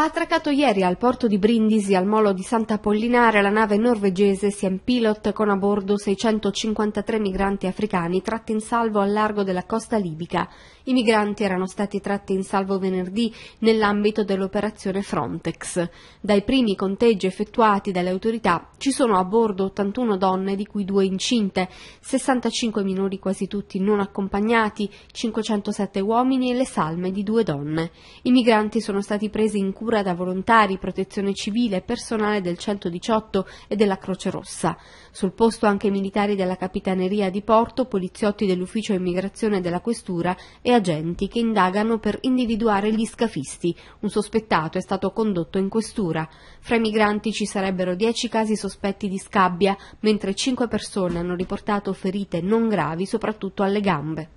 Ha attraccato ieri al porto di Brindisi, al molo di Santa Pollinare, la nave norvegese Siem Pilot con a bordo 653 migranti africani tratti in salvo al largo della costa libica. I migranti erano stati tratti in salvo venerdì nell'ambito dell'operazione Frontex. Dai primi conteggi effettuati dalle autorità ci sono a bordo 81 donne, di cui due incinte, 65 minori quasi tutti non accompagnati, 507 uomini e le salme di due donne. I migranti sono stati presi in cura copertura da volontari, protezione civile, personale del 118 e della Croce Rossa. Sul posto anche militari della Capitaneria di Porto, poliziotti dell'Ufficio Immigrazione della Questura e agenti che indagano per individuare gli scafisti. Un sospettato è stato condotto in questura. Fra i migranti ci sarebbero 10 casi sospetti di scabbia, mentre 5 persone hanno riportato ferite non gravi, soprattutto alle gambe.